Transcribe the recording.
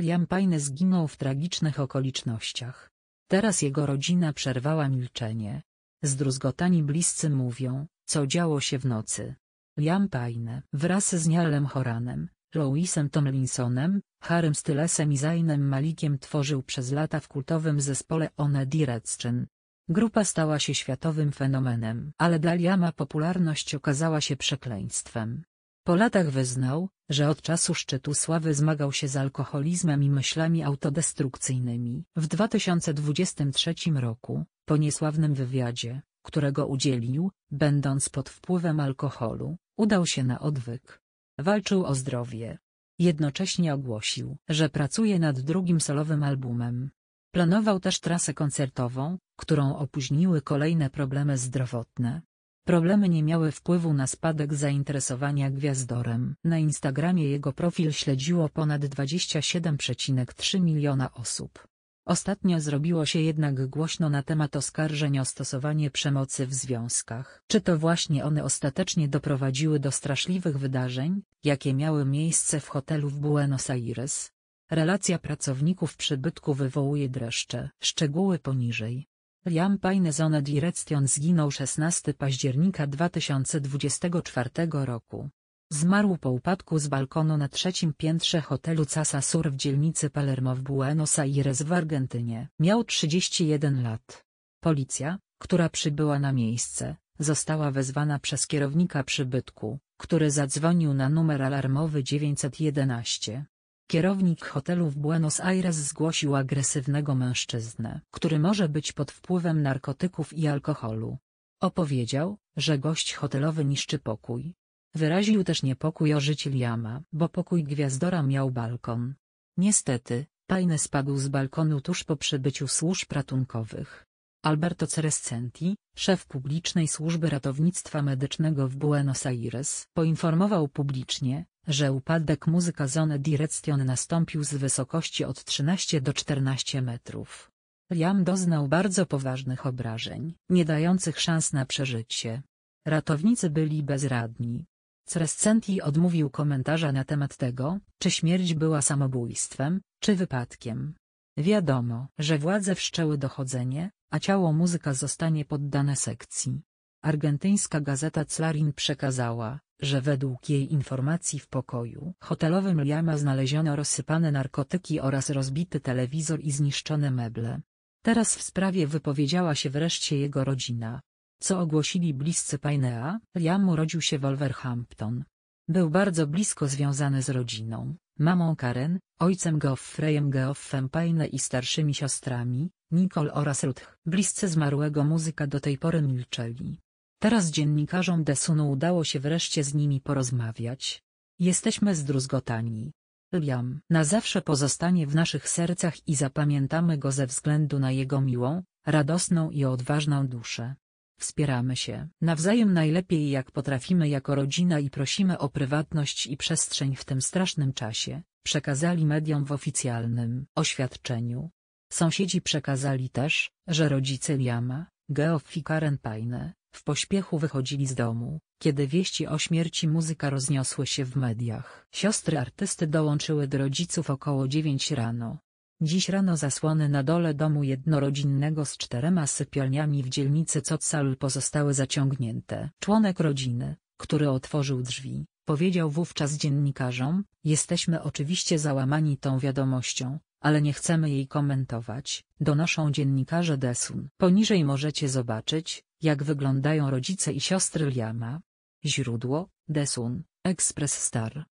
Liam Payne zginął w tragicznych okolicznościach. Teraz jego rodzina przerwała milczenie. Zdruzgotani bliscy mówią, co działo się w nocy. Liam Payne wraz z Nialem Horanem, Louisem Tomlinsonem, Harrym Stylesem i Zainem Malikiem tworzył przez lata w kultowym zespole One Direction. Grupa stała się światowym fenomenem, ale dla Liama popularność okazała się przekleństwem. Po latach wyznał, że od czasu szczytu sławy zmagał się z alkoholizmem i myślami autodestrukcyjnymi. W 2023 roku, po niesławnym wywiadzie, którego udzielił, będąc pod wpływem alkoholu, udał się na odwyk. Walczył o zdrowie. Jednocześnie ogłosił, że pracuje nad drugim solowym albumem. Planował też trasę koncertową, którą opóźniły kolejne problemy zdrowotne. Problemy nie miały wpływu na spadek zainteresowania gwiazdorem. Na Instagramie jego profil śledziło ponad 27,3 miliona osób. Ostatnio zrobiło się jednak głośno na temat oskarżeń o stosowanie przemocy w związkach. Czy to właśnie one ostatecznie doprowadziły do straszliwych wydarzeń, jakie miały miejsce w hotelu w Buenos Aires? Relacja pracowników przybytku wywołuje dreszcze. Szczegóły poniżej. Liam Painezone Direction zginął 16 października 2024 roku. Zmarł po upadku z balkonu na trzecim piętrze hotelu Casa Sur w dzielnicy Palermo w Buenos Aires w Argentynie. Miał 31 lat. Policja, która przybyła na miejsce, została wezwana przez kierownika przybytku, który zadzwonił na numer alarmowy 911. Kierownik hotelu w Buenos Aires zgłosił agresywnego mężczyznę, który może być pod wpływem narkotyków i alkoholu. Opowiedział, że gość hotelowy niszczy pokój. Wyraził też niepokój o życie Liama, bo pokój gwiazdora miał balkon. Niestety, Pajne spadł z balkonu tuż po przybyciu służb ratunkowych. Alberto Cerescenti, szef publicznej służby ratownictwa medycznego w Buenos Aires, poinformował publicznie, że upadek muzyka Zone Direction nastąpił z wysokości od 13 do 14 metrów. Liam doznał bardzo poważnych obrażeń, nie dających szans na przeżycie. Ratownicy byli bezradni. Crescenti odmówił komentarza na temat tego, czy śmierć była samobójstwem, czy wypadkiem. Wiadomo, że władze wszczęły dochodzenie, a ciało muzyka zostanie poddane sekcji. Argentyńska gazeta Clarín przekazała, że według jej informacji w pokoju hotelowym Liama znaleziono rozsypane narkotyki oraz rozbity telewizor i zniszczone meble. Teraz w sprawie wypowiedziała się wreszcie jego rodzina. Co ogłosili bliscy Painea, Liam urodził się w Wolverhampton. Był bardzo blisko związany z rodziną, mamą Karen, ojcem Geoffreyem Geoffem Payne i starszymi siostrami, Nicole oraz Ruth. Bliscy zmarłego muzyka do tej pory milczeli. Teraz dziennikarzom Desunu udało się wreszcie z nimi porozmawiać. Jesteśmy zdruzgotani. Liam na zawsze pozostanie w naszych sercach i zapamiętamy go ze względu na jego miłą, radosną i odważną duszę. Wspieramy się nawzajem najlepiej jak potrafimy jako rodzina i prosimy o prywatność i przestrzeń w tym strasznym czasie, przekazali mediom w oficjalnym oświadczeniu. Sąsiedzi przekazali też, że rodzice Liama, Geoff i Karen Payne, w pośpiechu wychodzili z domu, kiedy wieści o śmierci muzyka rozniosły się w mediach. Siostry artysty dołączyły do rodziców około 9 rano, Dziś rano zasłony na dole domu jednorodzinnego z czterema sypialniami w dzielnicy Cocal pozostały zaciągnięte. Członek rodziny, który otworzył drzwi, powiedział wówczas dziennikarzom, jesteśmy oczywiście załamani tą wiadomością, ale nie chcemy jej komentować, donoszą dziennikarze Desun. Poniżej możecie zobaczyć, jak wyglądają rodzice i siostry Liama. Źródło, Desun, Express Star.